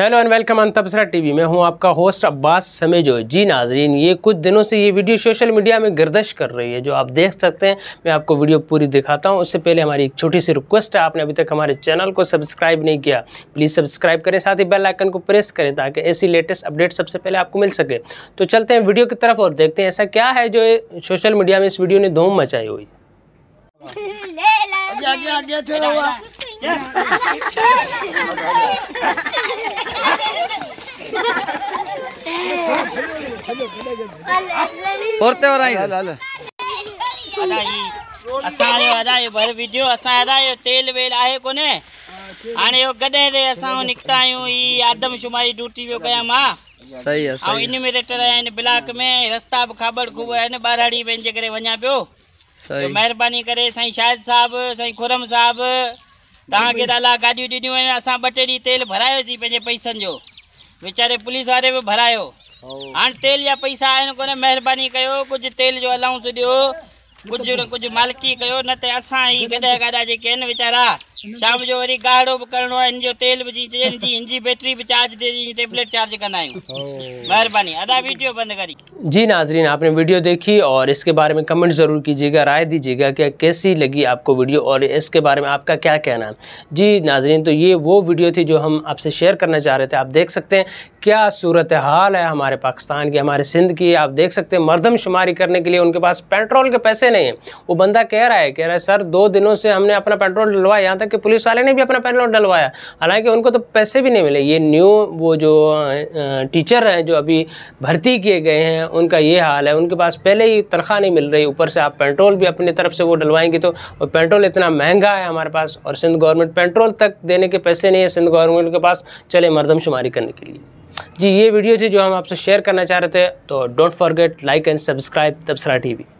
hello and welcome on Tabsara टी मैं हूं आपका होस्ट अब्बास समेजो जी नाजरीन ये कुछ दिनों से ये वीडियो सोशल मीडिया में गर्दश कर रही है जो आप देख सकते हैं मैं आपको वीडियो पूरी दिखाता हूं उससे पहले हमारी एक छोटी सी रिक्वेस्ट है आपने अभी तक हमारे चैनल को सब्सक्राइब नहीं किया प्लीज़ सब्सक्राइब करें साथ ही बेल आइकन को प्रेस करें ताकि ऐसी लेटेस्ट अपडेट सबसे पहले आपको मिल सके तो चलते हैं वीडियो की तरफ और देखते हैं ऐसा क्या है जो सोशल मीडिया में इस वीडियो ने धूम मचाई हुई आगे आगे आगे वञा पियो महिरबानी करे अला गाॾियूं ॾिनियूं असां ॿ टे ॾींहं तेल भरायोसीं पंहिंजे पैसनि जो वीचारे पुलिस वाले बि भरायो हाँ तेल या पैसा आहिनि को मेहरबानी कयो कुछ तेल जो अलाउंस दियो कुछ कुछ मालकी कयो न त असां ई गॾा गॾा जेके आहिनि वीचारा शाम जो वरी गाढ़ो भी करिणो आहे जो तेल विझी जी हिन जी बैटरी भी चार्ज दे दी टेबलेट चार्ज करना है मेहरबानी आधा वीडियो बंद करी जी नाजरीन आपने वीडियो देखी और इसके बारे में कमेंट ज़रूर कीजिएगा राय दीजिएगा कि कैसी लगी आपको वीडियो और इसके बारे में आपका क्या कहना है जी नाजरीन तो ये वो वीडियो थी जो हम आपसे शेयर करना चाह रहे थे आप देख सकते हैं क्या सूरत हाल है हमारे पाकिस्तान की हमारे सिंध की आप देख सकते हैं मरदमशुमारी करने के लिए उनके पास पेट्रोल के पैसे नहीं हैं वो बंदा कह रहा है कह रहा है सर दो दिनों से हमने अपना पेट्रोल डलवा यहाँ तक के पुलिस वाले ने भी अपना पैन डलवाया हालांकि उनको तो पैसे भी नहीं मिले ये न्यू वो जो टीचर हैं जो अभी भर्ती किए गए हैं उनका ये हाल है उनके पास पहले ही तनख्वाह नहीं मिल रही ऊपर से आप पेट्रोल भी अपनी तरफ से वो डलवाएंगे तो पेट्रोल इतना महंगा है हमारे पास और सिंध गवर्नमेंट पेट्रोल तक देने के पैसे नहीं है सिंध गवर्नमेंट के पास चले मरदमशुमारी करने के लिए जी ये वीडियो थी जो हम आपसे शेयर करना चाह रहे थे तो don't forget like and subscribe Tabsara TV